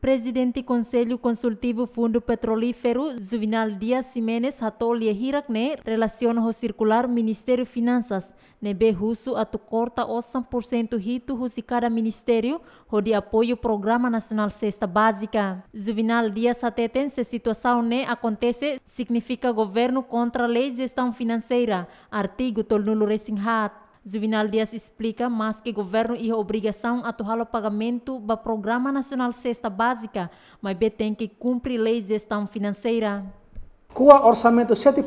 Presidente Conselho Consultivo Fundo Petrolífero Juvenal Dias Simenes hatol hirakne relaciona o circular Ministério Finanças nebe russo atu corta 8% hito husi cada ministério ho de apoio Programa Nacional Cesta Básica. Juvenal Dias ateten se situação ne acontece significa governo contra lei gestão financeira artigo tol nulo resinhat. Juvenal Dias explica mas que governo e a obrigação a torrar o pagamento do Programa Nacional Cesta Básica, mas tem que cumprir leis de gestão financeira. Com o orçamento 7%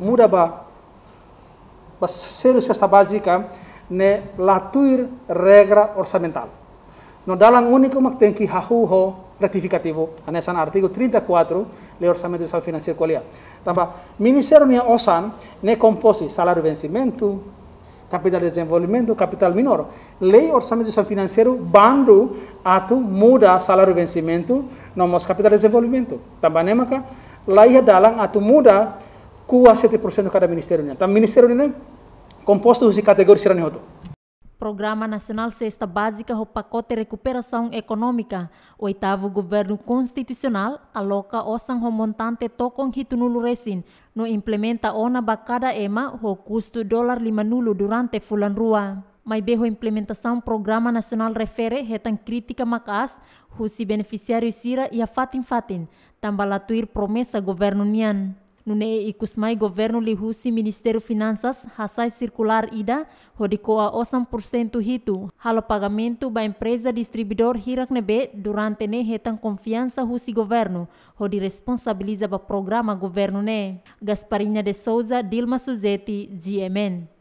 muda para o cesta básica, né, latuir regra orçamental. No dalang único mak tem que hahuho ratificativo, anesan artigo 34 le orçamento de saúde financeira qualia. É? Tamba, Ministério Minha OSAN, né, compose salário vencimento, capital de desenvolvimento, capital menor. Lei Orçamento Social Financeiro bando, ato, muda salário vencimento nomos capital de desenvolvimento. Também maka lei dalang ato, muda ku 7% cada ministério. Então, ministério ini composto de categorias iraniano. Programa Nacional Cesta Básica Ropacote Recuperação Econômica, oitavo governo constitucional, aloca o san montante tokong hitunulu resin, no implementa ona bacada ema o custo dólar lima nulo durante fulan rua. Mai beho implementação Programa Nacional refere retan crítica makas husi beneficiário Sira e a Fatin Fatin, tambalatuir promesa governo nian. Nune ikusmai governo lihusi Ministério Finanças hasai circular ida hodikoa 8% hitu. Halo pagamento ba empresa distribuidor hirak nebe durante ne hetan confiança husi governo, hodi responsabiliza ba programa governo ne. Gasparinha de Souza, Dilma Suzeti, GMN.